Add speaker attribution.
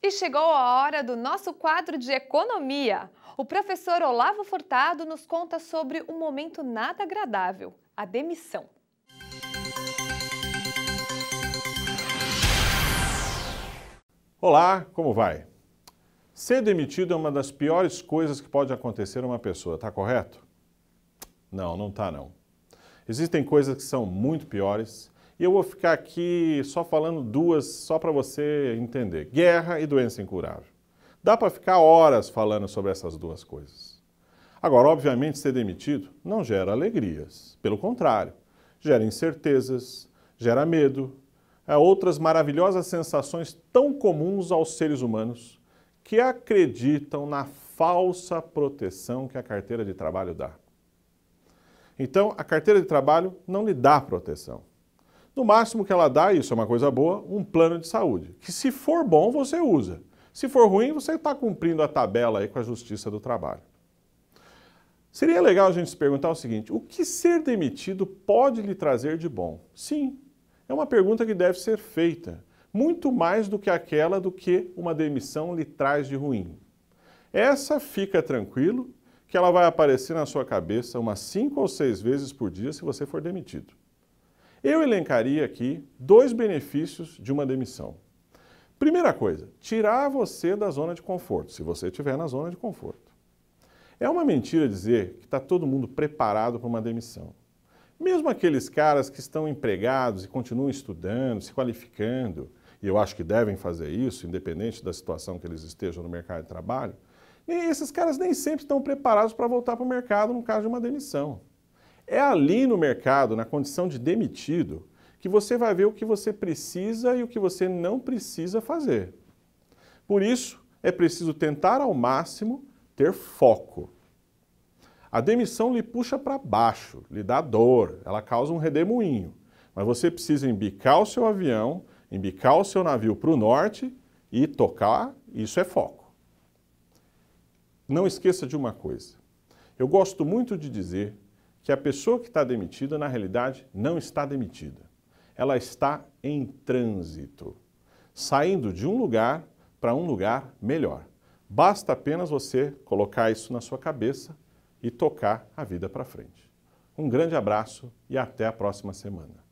Speaker 1: E chegou a hora do nosso quadro de economia. O professor Olavo Furtado nos conta sobre um momento nada agradável, a demissão. Olá, como vai? Ser demitido é uma das piores coisas que pode acontecer a uma pessoa, tá correto? Não, não tá não. Existem coisas que são muito piores e eu vou ficar aqui só falando duas, só para você entender: guerra e doença incurável. Dá para ficar horas falando sobre essas duas coisas. Agora, obviamente, ser demitido não gera alegrias. Pelo contrário, gera incertezas, gera medo, é outras maravilhosas sensações tão comuns aos seres humanos que acreditam na falsa proteção que a carteira de trabalho dá. Então, a carteira de trabalho não lhe dá proteção. No máximo que ela dá, isso é uma coisa boa, um plano de saúde, que se for bom, você usa. Se for ruim, você está cumprindo a tabela aí com a Justiça do Trabalho. Seria legal a gente se perguntar o seguinte: o que ser demitido pode lhe trazer de bom? Sim, é uma pergunta que deve ser feita, muito mais do que aquela do que uma demissão lhe traz de ruim. Essa fica tranquilo que ela vai aparecer na sua cabeça umas cinco ou seis vezes por dia se você for demitido. Eu elencaria aqui dois benefícios de uma demissão. Primeira coisa, tirar você da zona de conforto, se você estiver na zona de conforto. É uma mentira dizer que está todo mundo preparado para uma demissão. Mesmo aqueles caras que estão empregados e continuam estudando, se qualificando, e eu acho que devem fazer isso, independente da situação que eles estejam no mercado de trabalho, esses caras nem sempre estão preparados para voltar para o mercado no caso de uma demissão. É ali no mercado, na condição de demitido, que você vai ver o que você precisa e o que você não precisa fazer. Por isso, é preciso tentar ao máximo ter foco. A demissão lhe puxa para baixo, lhe dá dor, ela causa um redemoinho. Mas você precisa embicar o seu avião, embicar o seu navio para o norte e tocar, isso é foco. Não esqueça de uma coisa. Eu gosto muito de dizer que a pessoa que está demitida, na realidade, não está demitida. Ela está em trânsito, saindo de um lugar para um lugar melhor. Basta apenas você colocar isso na sua cabeça e tocar a vida para frente. Um grande abraço e até a próxima semana.